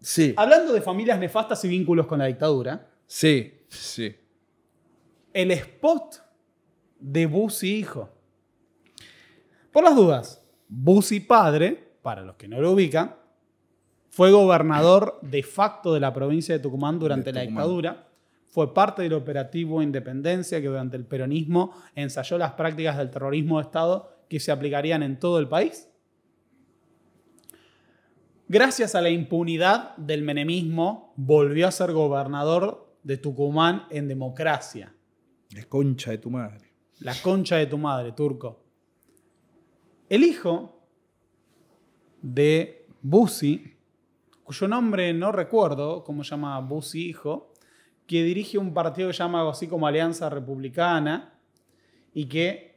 Sí. Hablando de familias nefastas y vínculos con la dictadura. Sí, sí. El spot de Bussi hijo. Por las dudas, Bussi padre, para los que no lo ubican, fue gobernador de facto de la provincia de Tucumán durante la dictadura. Fue parte del operativo Independencia que durante el peronismo ensayó las prácticas del terrorismo de Estado que se aplicarían en todo el país gracias a la impunidad del menemismo, volvió a ser gobernador de Tucumán en democracia. La concha de tu madre. La concha de tu madre, turco. El hijo de Busi, cuyo nombre no recuerdo, cómo llama Busi hijo, que dirige un partido que llama así como Alianza Republicana y que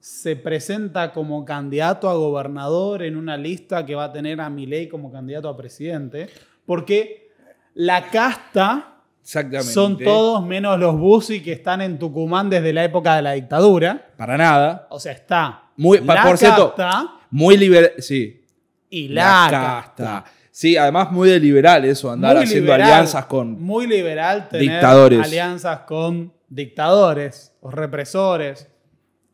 se presenta como candidato a gobernador en una lista que va a tener a Milei como candidato a presidente, porque la casta son todos menos los Busi que están en Tucumán desde la época de la dictadura. Para nada. O sea, está muy por cierto, muy liberal, sí. Y la, casta. Sí, además muy de liberal eso, andar haciendo alianzas con muy liberal tener dictadores. alianzas con dictadores o represores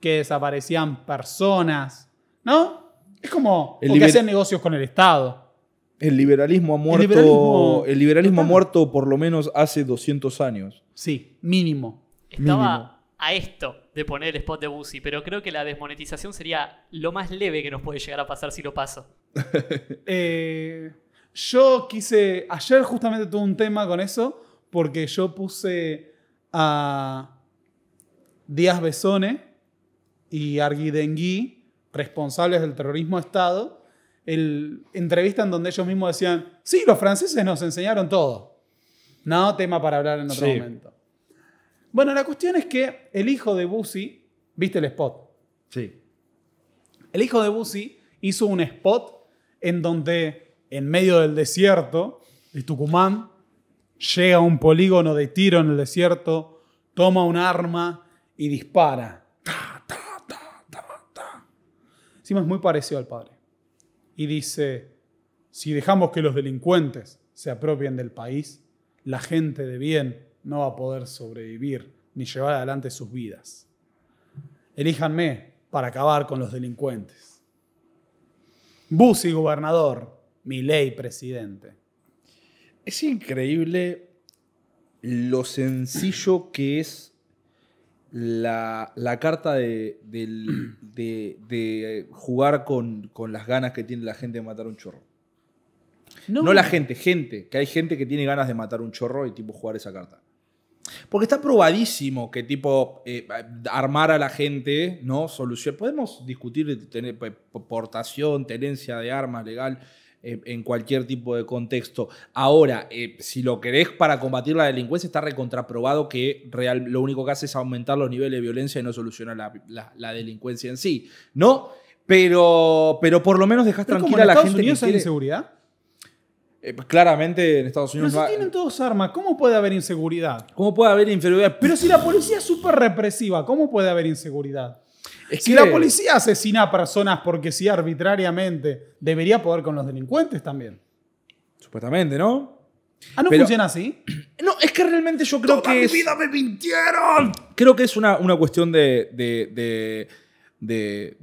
que desaparecían personas, ¿no? Es como el que hacían negocios con el Estado. El liberalismo ha muerto, el liberalismo, ha muerto por lo menos hace 200 años. Sí, mínimo. Estaba a esto de poner el spot de Busi, pero creo que la desmonetización sería lo más leve que nos puede llegar a pasar si lo paso. Eh, yo quise, ayer justamente tuve un tema con eso, porque yo puse a Díaz Besone y Arguidengui, responsables del terrorismo de Estado, el, entrevistan donde ellos mismos decían, sí, los franceses nos enseñaron todo. No, tema para hablar en otro momento. Bueno, la cuestión es que el hijo de Bussi, ¿viste el spot? Sí. El hijo de Bussi hizo un spot en donde, en medio del desierto de Tucumán, llega a un polígono de tiro en el desierto, toma un arma y dispara Encima es muy parecido al Padre. Y dice, si dejamos que los delincuentes se apropien del país, la gente de bien no va a poder sobrevivir ni llevar adelante sus vidas. Elíjanme para acabar con los delincuentes. Busi gobernador, Mi ley, presidente. Es increíble lo sencillo que es la, carta de, jugar con, las ganas que tiene la gente de matar un chorro. No. la gente, gente. Que hay gente que tiene ganas de matar un chorro y tipo jugar esa carta. Porque está probadísimo que tipo eh, armar a la gente, ¿no? Solución. Podemos discutir tener, pues, portación, tenencia de armas legal en cualquier tipo de contexto. Ahora, eh, si lo querés para combatir la delincuencia, está recontraprobado que real, lo único que hace es aumentar los niveles de violencia y no soluciona la, delincuencia en sí. ¿No? Pero, pero por lo menos dejas tranquila la gente. a la Estados Unidos hay inseguridad? Eh, pues claramente en Estados Unidos. Pero si tienen todos armas, ¿cómo puede haber inseguridad? ¿Cómo puede haber inferioridad? Pero si la policía es súper represiva, ¿cómo puede haber inseguridad? Es si que... la policía asesina a personas porque sí arbitrariamente, debería poder con los delincuentes también. Supuestamente, ¿no? Ah, ¿no funciona así? No, es que realmente yo creo que. ¡Toda mi vida me mintieron! Creo que es una, cuestión de de,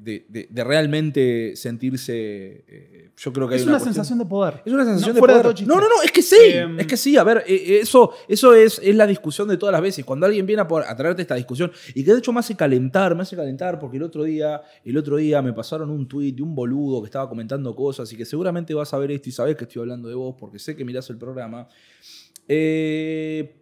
realmente sentirse. Eh, yo creo que es una, sensación de poder. Es una sensación de poder. no, no, no, es que sí. Em. es que sí. A ver, eh, eh, eso, eso es, es la discusión de todas las veces. Cuando alguien viene a, poder, a traerte esta discusión, y que de hecho me hace calentar, me hace calentar, porque el otro día, el otro día me pasaron un tuit de un boludo que estaba comentando cosas y que seguramente vas a ver esto y sabes que estoy hablando de vos porque sé que mirás el programa. Eh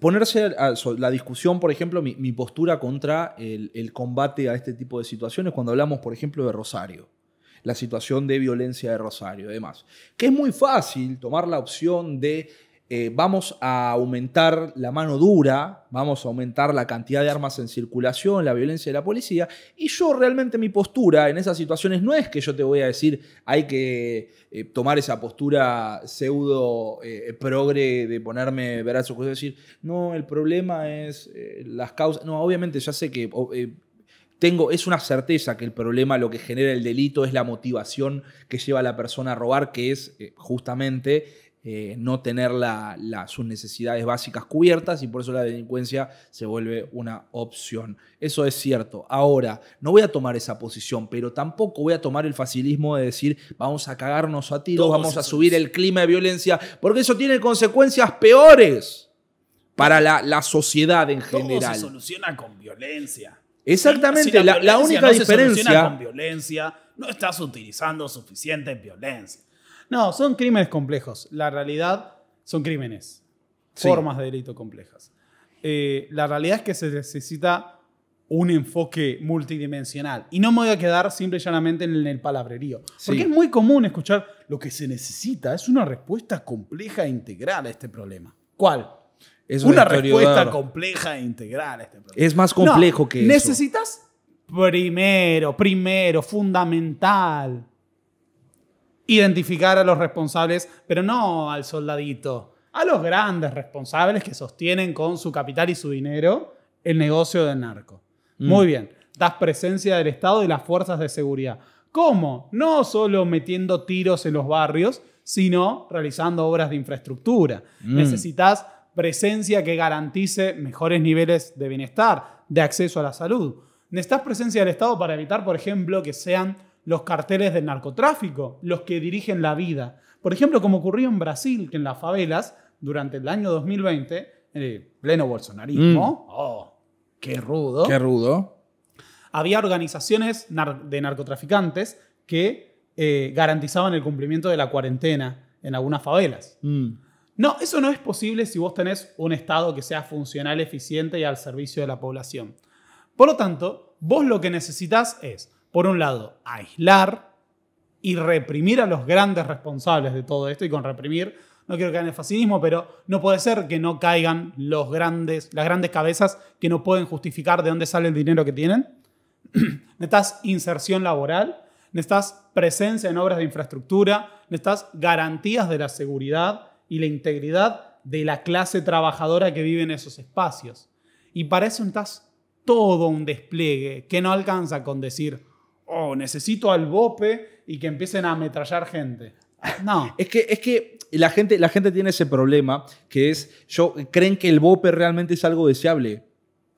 ponerse a, la discusión, por ejemplo, mi, postura contra el, combate a este tipo de situaciones, cuando hablamos, por ejemplo, de Rosario, la situación de violencia de Rosario, además que es muy fácil tomar la opción de eh, vamos a aumentar la mano dura, vamos a aumentar la cantidad de armas en circulación, la violencia de la policía. Y yo realmente mi postura en esas situaciones no es que yo te voy a decir hay que eh, tomar esa postura pseudo eh, progre de ponerme brazos, y decir, no, el problema es las causas. No, obviamente ya sé que tengo, es una certeza que el problema, lo que genera el delito, es la motivación que lleva a la persona a robar, que es justamente eh, no tener sus necesidades básicas cubiertas y por eso la delincuencia se vuelve una opción. Eso es cierto. Ahora, no voy a tomar esa posición, pero tampoco voy a tomar el facilismo de decir vamos a cagarnos a ti vamos a subir el clima de violencia, porque eso tiene consecuencias peores para la, sociedad en general general. se soluciona con violencia. Exactamente, la, única diferencia. Se soluciona con violencia, no estás utilizando suficiente violencia. No, son crímenes complejos. La realidad son crímenes. Formas de delito complejas. Eh, la realidad es que se necesita un enfoque multidimensional. Y no me voy a quedar simple y llanamente en el palabrerío. Porque es muy común escuchar lo que se necesita es una respuesta compleja e integral a este problema. ¿Cuál? Es una respuesta compleja e integral a este problema. Es más complejo que eso. Necesitas primero, primero, fundamental identificar a los responsables, pero no al soldadito, a los grandes responsables que sostienen con su capital y su dinero el negocio del narco. Mm. Muy bien, das presencia del Estado y las fuerzas de seguridad. ¿Cómo? No solo metiendo tiros en los barrios, sino realizando obras de infraestructura. Mm. Necesitas presencia que garantice mejores niveles de bienestar, de acceso a la salud. Necesitas presencia del Estado para evitar, por ejemplo, que sean los carteles del narcotráfico, los que dirigen la vida. Por ejemplo, como ocurrió en Brasil, que en las favelas, durante el año 2020, el eh, pleno bolsonarismo, mm. oh, qué rudo. Qué rudo. Había organizaciones de narcotraficantes que eh, garantizaban el cumplimiento de la cuarentena en algunas favelas. Mm. No, eso no es posible si vos tenés un Estado que sea funcional, eficiente y al servicio de la población. Por lo tanto, vos lo que necesitas es por un lado, aislar y reprimir a los grandes responsables de todo esto, y con reprimir no quiero que en el fascismo, pero no puede ser que no caigan los grandes, las grandes cabezas que no pueden justificar de dónde sale el dinero que tienen. necesitas inserción laboral, necesitas presencia en obras de infraestructura, necesitas garantías de la seguridad y la integridad de la clase trabajadora que vive en esos espacios. Y para eso necesitas todo un despliegue que no alcanza con decir, oh, necesito al bope y que empiecen a ametrallar gente. No. es que, es que la, gente, la gente tiene ese problema que es, yo, creen que el bope realmente es algo deseable.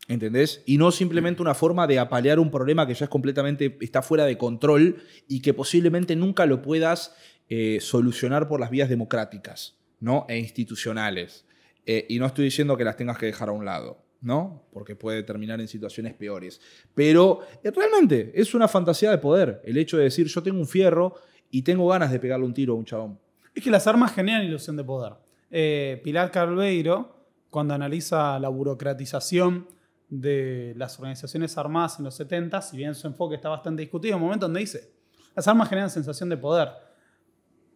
¿Entendés? Y no simplemente una forma de apalear un problema que ya es completamente, está fuera de control y que posiblemente nunca lo puedas eh, solucionar por las vías democráticas ¿no? e institucionales. Eh, y no estoy diciendo que las tengas que dejar a un lado. ¿no? Porque puede terminar en situaciones peores. Pero eh, realmente es una fantasía de poder el hecho de decir yo tengo un fierro y tengo ganas de pegarle un tiro a un chabón. Es que las armas generan ilusión de poder. Eh, Pilar Calveiro, cuando analiza la burocratización de las organizaciones armadas en los 70, si bien su enfoque está bastante discutido, en un momento donde dice, las armas generan sensación de poder.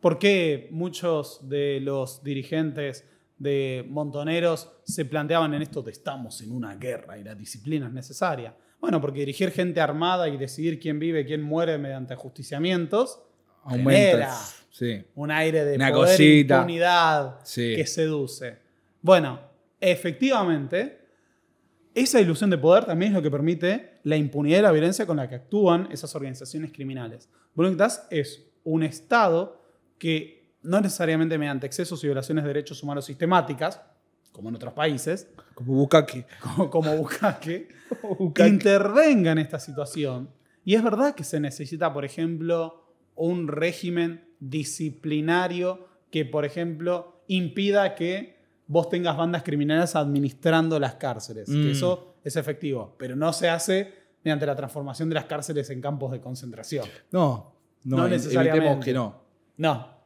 ¿Por qué muchos de los dirigentes de montoneros se planteaban en esto de estamos en una guerra y la disciplina es necesaria. Bueno, porque dirigir gente armada y decidir quién vive, quién muere mediante ajusticiamientos genera sí. un aire de una poder y impunidad que seduce. Bueno, efectivamente, esa ilusión de poder también es lo que permite la impunidad y la violencia con la que actúan esas organizaciones criminales. Voluntas es un Estado que no necesariamente mediante excesos y violaciones de derechos humanos sistemáticas, como en otros países. Como Bukake. Como, como, busca que Intervenga en esta situación. Y es verdad que se necesita, por ejemplo, un régimen disciplinario que, por ejemplo, impida que vos tengas bandas criminales administrando las cárceles. Mm. eso es efectivo, pero no se hace mediante la transformación de las cárceles en campos de concentración. No, no, no necesariamente. que no. No,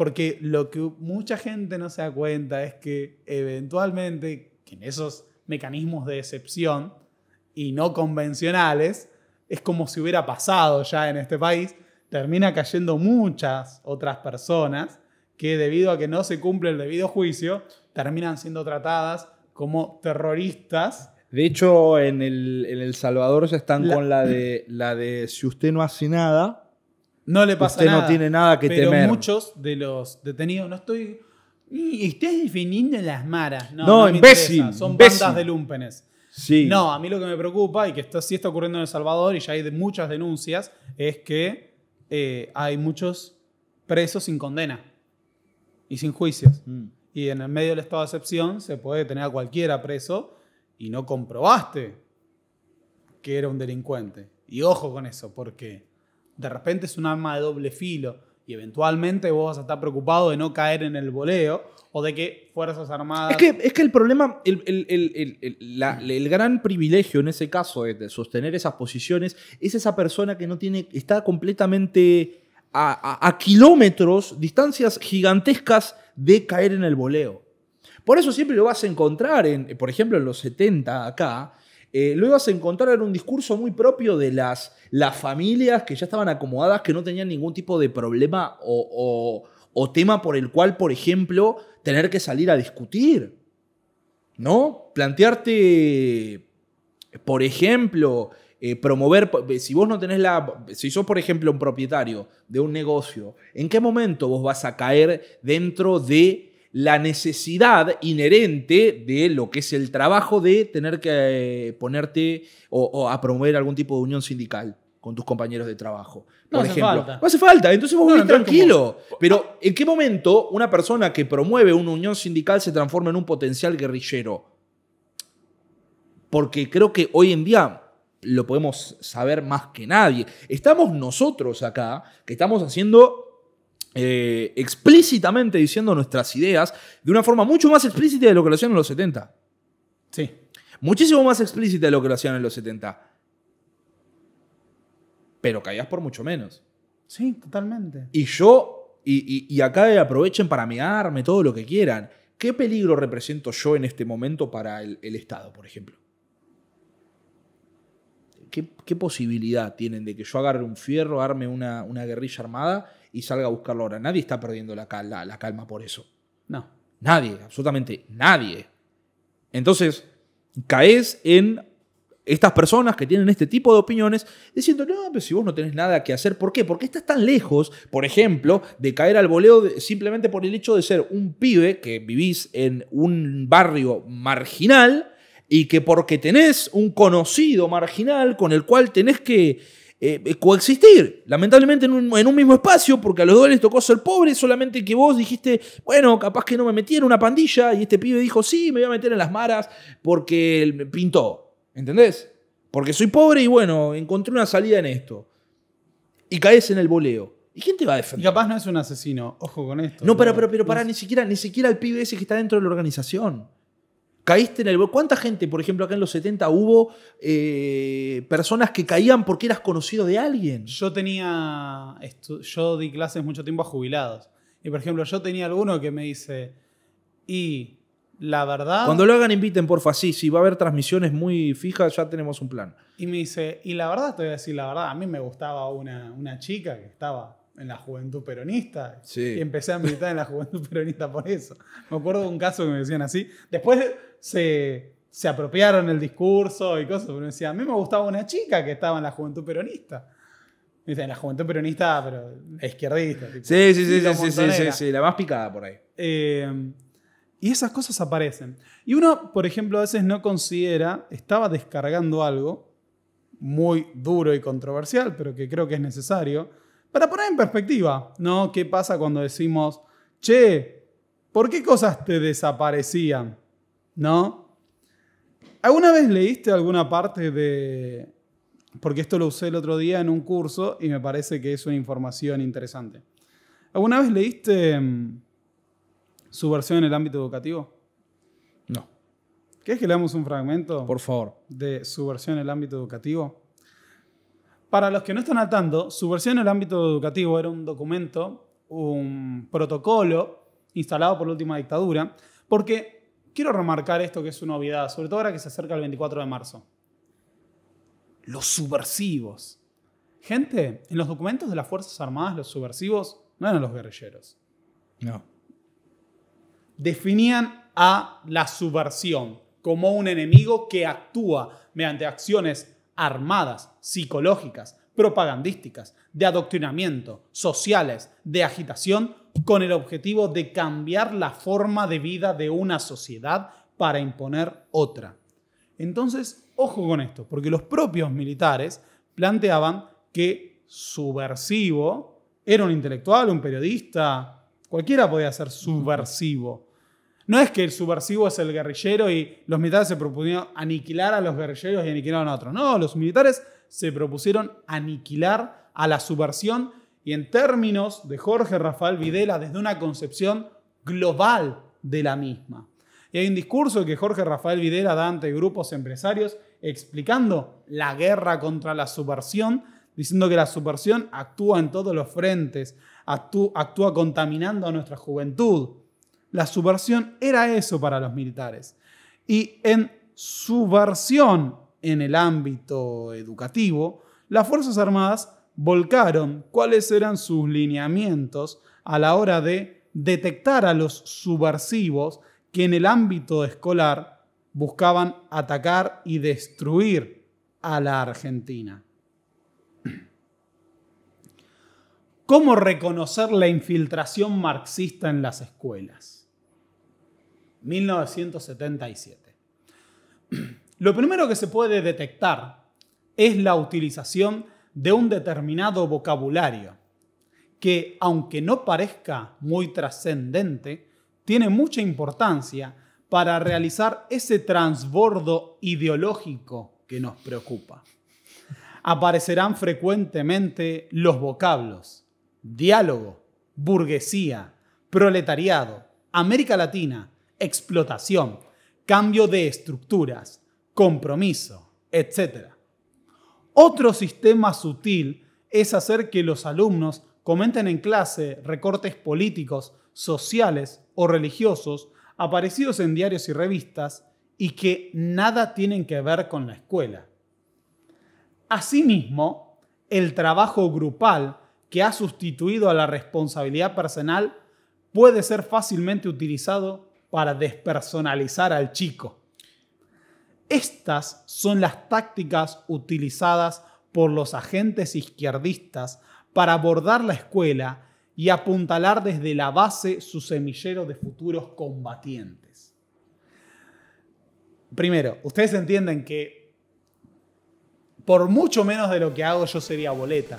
porque lo que mucha gente no se da cuenta es que eventualmente en esos mecanismos de excepción y no convencionales, es como si hubiera pasado ya en este país, termina cayendo muchas otras personas que debido a que no se cumple el debido juicio, terminan siendo tratadas como terroristas. De hecho, en El, Salvador ya están con la de, la de si usted no hace nada, no le pasa usted nada. no tiene nada que pero muchos de los detenidos, no estoy. Y definiendo las maras. No, no, imbécil. Son bandas de lumpenes. No, a mí lo que me preocupa y que esto sí está ocurriendo en El Salvador y ya hay muchas denuncias es que eh, hay muchos presos sin condena y sin juicios. Mm. Y en el medio del estado de excepción se puede tener a cualquiera preso y no comprobaste que era un delincuente. Y ojo con eso, porque de repente es un arma de doble filo y eventualmente vos vas a estar preocupado de no caer en el voleo o de que Fuerzas Armadas... Es que, es que el problema, el, gran privilegio en ese caso de sostener esas posiciones es esa persona que no tiene, está completamente a, kilómetros, distancias gigantescas de caer en el voleo. Por eso siempre lo vas a encontrar, en, por ejemplo, en los 70 acá, eh, lo ibas a encontrar en un discurso muy propio de las, las familias que ya estaban acomodadas, que no tenían ningún tipo de problema o, tema por el cual, por ejemplo, tener que salir a discutir. ¿No? Plantearte, por ejemplo, eh, promover, eh, si vos no tenés la, si sos por ejemplo un propietario de un negocio, ¿en qué momento vos vas a caer dentro de la necesidad inherente de lo que es el trabajo de tener que eh, ponerte o, a promover algún tipo de unión sindical con tus compañeros de trabajo. por hace ejemplo. falta. No hace falta, entonces vos no, tranquilo. Pero ¿en qué momento una persona que promueve una unión sindical se transforma en un potencial guerrillero? Porque creo que hoy en día lo podemos saber más que nadie. Estamos nosotros acá, que estamos haciendo eh, explícitamente diciendo nuestras ideas de una forma mucho más explícita de lo que lo hacían en los 70. Sí. Muchísimo más explícita de lo que lo hacían en los 70. Pero caías por mucho menos. Sí, totalmente. Y yo, y, y, acá aprovechen para mearme todo lo que quieran. ¿Qué peligro represento yo en este momento para el, Estado, por ejemplo? ¿Qué, posibilidad tienen de que yo agarre un fierro, arme una, una guerrilla armada y salga a buscarlo ahora. Nadie está perdiendo la, calma por eso. No. Nadie, absolutamente nadie. Entonces, caes en estas personas que tienen este tipo de opiniones diciendo, no, pero si vos no tenés nada que hacer, ¿por qué? Porque estás tan lejos, por ejemplo, de caer al boleo simplemente por el hecho de ser un pibe que vivís en un barrio marginal y que porque tenés un conocido marginal con el cual tenés que eh, eh, coexistir, lamentablemente en un, mismo espacio, porque a los dos les tocó ser pobres, solamente que vos dijiste, bueno, capaz que no me metí en una pandilla, y este pibe dijo, sí, me voy a meter en las maras porque me pintó, ¿entendés? Porque soy pobre y bueno, encontré una salida en esto. Y caes en el boleo. ¿Y quién te va a defender? capaz no es un asesino, ojo con esto. No, pero, pero, para, ni siquiera, ni siquiera el pibe ese que está dentro de la organización. Caíste en el... ¿Cuánta gente, por ejemplo, acá en los 70 hubo eh, personas que caían porque eras conocido de alguien? Yo tenía... Yo di clases mucho tiempo a jubilados. Y, por ejemplo, yo tenía alguno que me dice... Y la verdad... Cuando lo hagan, inviten, porfa. Sí, si va a haber transmisiones muy fijas, ya tenemos un plan. Y me dice... Y la verdad, te voy a decir la verdad. A mí me gustaba una, una chica que estaba en la juventud peronista. Y empecé a militar en la juventud peronista por eso. Me acuerdo de un caso que me decían así. Después se, se apropiaron el discurso y cosas, pero me decían, a mí me gustaba una chica que estaba en la juventud peronista. Me la juventud peronista, pero izquierdista. sí, sí, sí, sí, sí, sí, la más picada por ahí. Eh, y esas cosas aparecen. Y uno, por ejemplo, a veces no considera, estaba descargando algo muy duro y controversial, pero que creo que es necesario para poner en perspectiva, ¿no? ¿Qué pasa cuando decimos, che, ¿por qué cosas te desaparecían? ¿No? ¿Alguna vez leíste alguna parte de... Porque esto lo usé el otro día en un curso y me parece que es una información interesante. ¿Alguna vez leíste mm, su versión en el ámbito educativo? No. ¿Quieres que leamos un fragmento? Por favor. De su versión en el ámbito educativo. Para los que no están atando, subversión su versión en el ámbito educativo era un documento, un protocolo instalado por la última dictadura, porque quiero remarcar esto que es una novedad, sobre todo ahora que se acerca el 24 de marzo. Los subversivos. Gente, en los documentos de las Fuerzas Armadas, los subversivos no eran los guerrilleros. No. Definían a la subversión como un enemigo que actúa mediante acciones armadas, psicológicas, propagandísticas, de adoctrinamiento, sociales, de agitación, con el objetivo de cambiar la forma de vida de una sociedad para imponer otra. Entonces, ojo con esto, porque los propios militares planteaban que subversivo era un intelectual, un periodista, cualquiera podía ser subversivo. No es que el subversivo es el guerrillero y los militares se propusieron aniquilar a los guerrilleros y aniquilar a otros. No, los militares se propusieron aniquilar a la subversión y en términos de Jorge Rafael Videla desde una concepción global de la misma. Y hay un discurso que Jorge Rafael Videla da ante grupos empresarios explicando la guerra contra la subversión, diciendo que la subversión actúa en todos los frentes, actúa, actúa contaminando a nuestra juventud, la subversión era eso para los militares. Y en subversión en el ámbito educativo, las Fuerzas Armadas volcaron cuáles eran sus lineamientos a la hora de detectar a los subversivos que en el ámbito escolar buscaban atacar y destruir a la Argentina. ¿Cómo reconocer la infiltración marxista en las escuelas? 1977. Lo primero que se puede detectar es la utilización de un determinado vocabulario que, aunque no parezca muy trascendente, tiene mucha importancia para realizar ese transbordo ideológico que nos preocupa. Aparecerán frecuentemente los vocablos diálogo, burguesía, proletariado, América Latina, explotación, cambio de estructuras, compromiso, etc. Otro sistema sutil es hacer que los alumnos comenten en clase recortes políticos, sociales o religiosos aparecidos en diarios y revistas y que nada tienen que ver con la escuela. Asimismo, el trabajo grupal que ha sustituido a la responsabilidad personal puede ser fácilmente utilizado para despersonalizar al chico. Estas son las tácticas utilizadas por los agentes izquierdistas para abordar la escuela y apuntalar desde la base su semillero de futuros combatientes. Primero, ustedes entienden que por mucho menos de lo que hago yo sería boleta.